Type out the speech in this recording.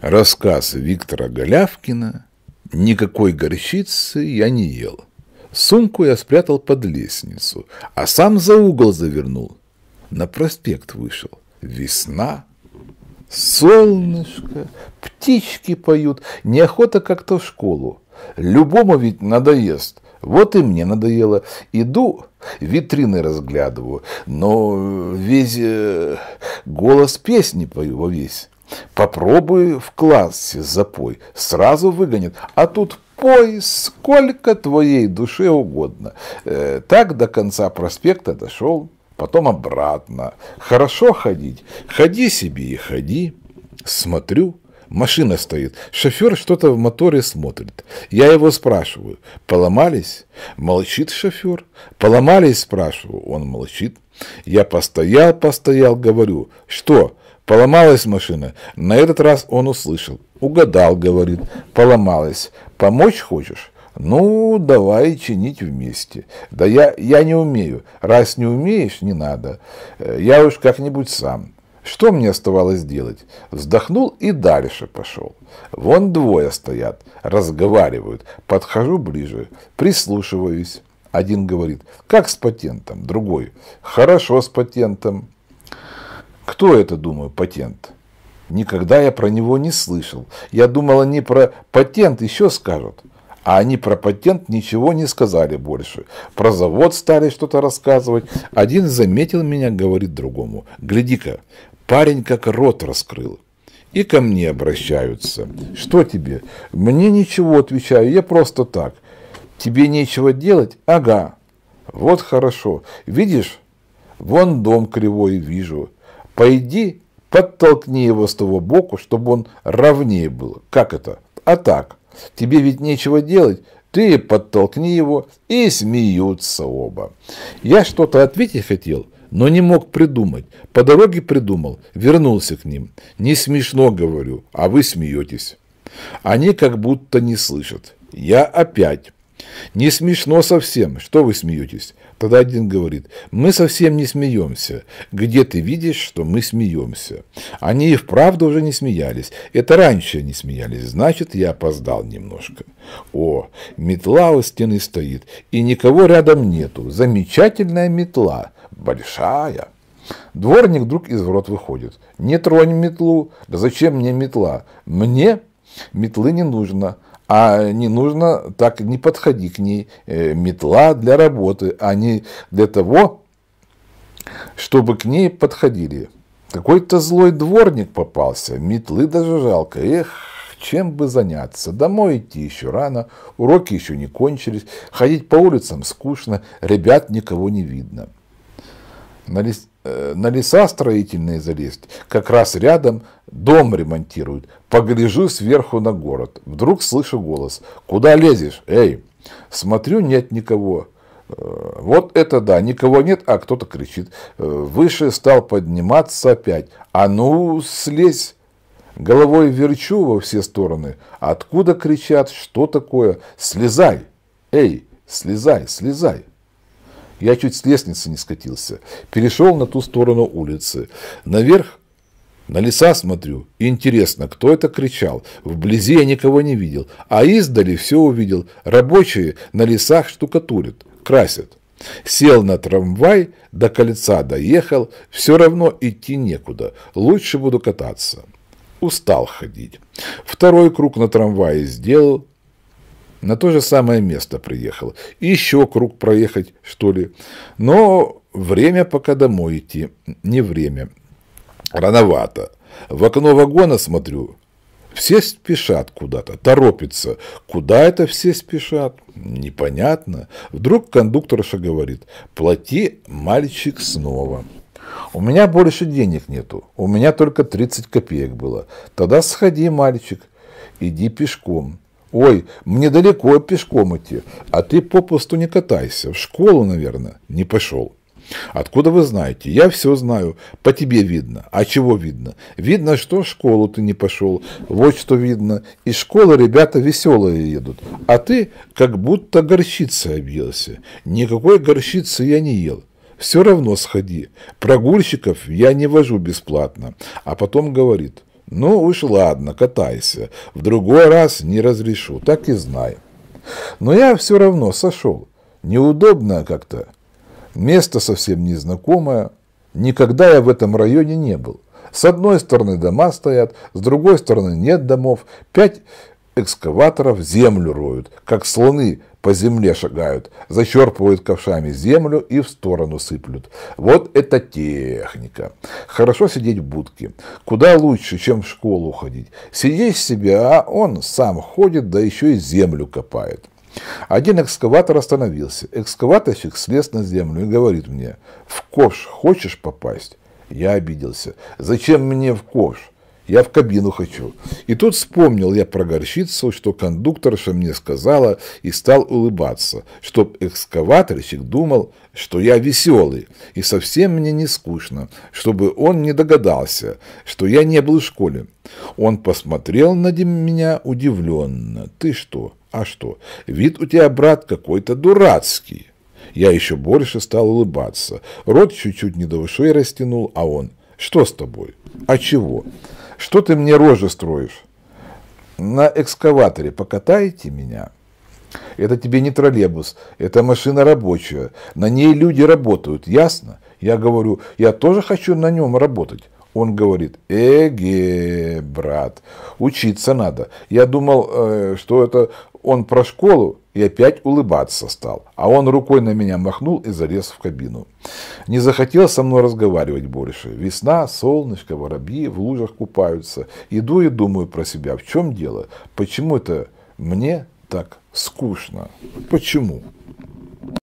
Рассказ Виктора Голявкина «Никакой горчицы я не ел». Сумку я спрятал под лестницу, а сам за угол завернул. На проспект вышел. Весна, солнышко, птички поют, неохота как-то в школу. Любому ведь надоест. Вот и мне надоело. Иду, витрины разглядываю, но весь э, голос песни пою во весь. Попробуй в классе запой, сразу выгонят, а тут пой сколько твоей душе угодно. Э, так до конца проспекта дошел, потом обратно. Хорошо ходить, ходи себе и ходи. Смотрю, машина стоит, шофер что-то в моторе смотрит. Я его спрашиваю, поломались? Молчит шофер. Поломались, спрашиваю, он молчит. Я постоял, постоял, говорю, что, Поломалась машина. На этот раз он услышал. Угадал, говорит. Поломалась. Помочь хочешь? Ну, давай чинить вместе. Да я, я не умею. Раз не умеешь, не надо. Э, я уж как-нибудь сам. Что мне оставалось делать? Вздохнул и дальше пошел. Вон двое стоят, разговаривают. Подхожу ближе, прислушиваюсь. Один говорит, как с патентом? Другой, хорошо с патентом. Кто это, думаю, патент? Никогда я про него не слышал. Я думала, не про патент еще скажут. А они про патент ничего не сказали больше. Про завод стали что-то рассказывать. Один заметил меня, говорит другому. Гляди-ка, парень как рот раскрыл. И ко мне обращаются. Что тебе? Мне ничего, отвечаю, я просто так. Тебе нечего делать? Ага. Вот хорошо. Видишь, вон дом кривой вижу. Пойди, подтолкни его с того боку, чтобы он ровнее был. Как это? А так. Тебе ведь нечего делать. Ты подтолкни его, и смеются оба. Я что-то ответить хотел, но не мог придумать. По дороге придумал, вернулся к ним. Не смешно, говорю, а вы смеетесь. Они как будто не слышат. Я опять. Не смешно совсем. Что вы смеетесь? Тогда один говорит, мы совсем не смеемся. Где ты видишь, что мы смеемся? Они и вправду уже не смеялись. Это раньше не смеялись. Значит, я опоздал немножко. О, метла у стены стоит, и никого рядом нету. Замечательная метла. Большая. Дворник вдруг из ворот выходит. «Не тронь метлу!» «Да зачем мне метла?» «Мне метлы не нужно а не нужно так, не подходи к ней. Э, метла для работы, а не для того, чтобы к ней подходили. Какой-то злой дворник попался, метлы даже жалко. Эх, чем бы заняться? Домой идти еще рано, уроки еще не кончились, ходить по улицам скучно, ребят никого не видно. На листе Э, на леса строительные залезть, как раз рядом дом ремонтируют. Погляжу сверху на город. Вдруг слышу голос. Куда лезешь? Эй! Смотрю, нет никого. Э, вот это да, никого нет, а кто-то кричит. Э, выше стал подниматься опять. А ну, слезь! Головой верчу во все стороны. Откуда кричат? Что такое? Слезай! Эй, слезай, слезай! Я чуть с лестницы не скатился. Перешел на ту сторону улицы. Наверх на леса смотрю. Интересно, кто это кричал? Вблизи я никого не видел. А издали все увидел. Рабочие на лесах штукатурят, красят. Сел на трамвай, до кольца доехал. Все равно идти некуда. Лучше буду кататься. Устал ходить. Второй круг на трамвае сделал на то же самое место приехал. еще круг проехать, что ли. Но время пока домой идти. Не время. Рановато. В окно вагона смотрю. Все спешат куда-то, торопятся. Куда это все спешат? Непонятно. Вдруг кондукторша говорит, плати, мальчик, снова. У меня больше денег нету. У меня только 30 копеек было. Тогда сходи, мальчик, иди пешком. Ой, мне далеко пешком идти. А ты попусту не катайся. В школу, наверное, не пошел. Откуда вы знаете? Я все знаю. По тебе видно. А чего видно? Видно, что в школу ты не пошел. Вот что видно. Из школы ребята веселые едут. А ты как будто горчицей объелся. Никакой горчицы я не ел. Все равно сходи. Прогульщиков я не вожу бесплатно. А потом говорит – ну уж ладно, катайся. В другой раз не разрешу, так и знай. Но я все равно сошел. Неудобно как-то. Место совсем незнакомое. Никогда я в этом районе не был. С одной стороны дома стоят, с другой стороны нет домов. Пять экскаваторов землю роют, как слоны по земле шагают, зачерпывают ковшами землю и в сторону сыплют. Вот это техника. Хорошо сидеть в будке. Куда лучше, чем в школу ходить. Сидеть себе, а он сам ходит, да еще и землю копает. Один экскаватор остановился. Экскаваторщик слез на землю и говорит мне, в ковш хочешь попасть? Я обиделся. Зачем мне в ковш? я в кабину хочу. И тут вспомнил я про горщицу, что кондукторша мне сказала, и стал улыбаться, чтоб экскаваторщик думал, что я веселый, и совсем мне не скучно, чтобы он не догадался, что я не был в школе. Он посмотрел на меня удивленно. «Ты что? А что? Вид у тебя, брат, какой-то дурацкий». Я еще больше стал улыбаться. Рот чуть-чуть не до ушей растянул, а он... «Что с тобой? А чего? Что ты мне рожи строишь? На экскаваторе покатайте меня. Это тебе не троллейбус, это машина рабочая. На ней люди работают, ясно? Я говорю, я тоже хочу на нем работать. Он говорит, эге, брат, учиться надо. Я думал, э, что это он про школу, и опять улыбаться стал. А он рукой на меня махнул и залез в кабину. Не захотел со мной разговаривать больше. Весна, солнышко, воробьи в лужах купаются. Иду и думаю про себя. В чем дело? Почему это мне так скучно? Почему?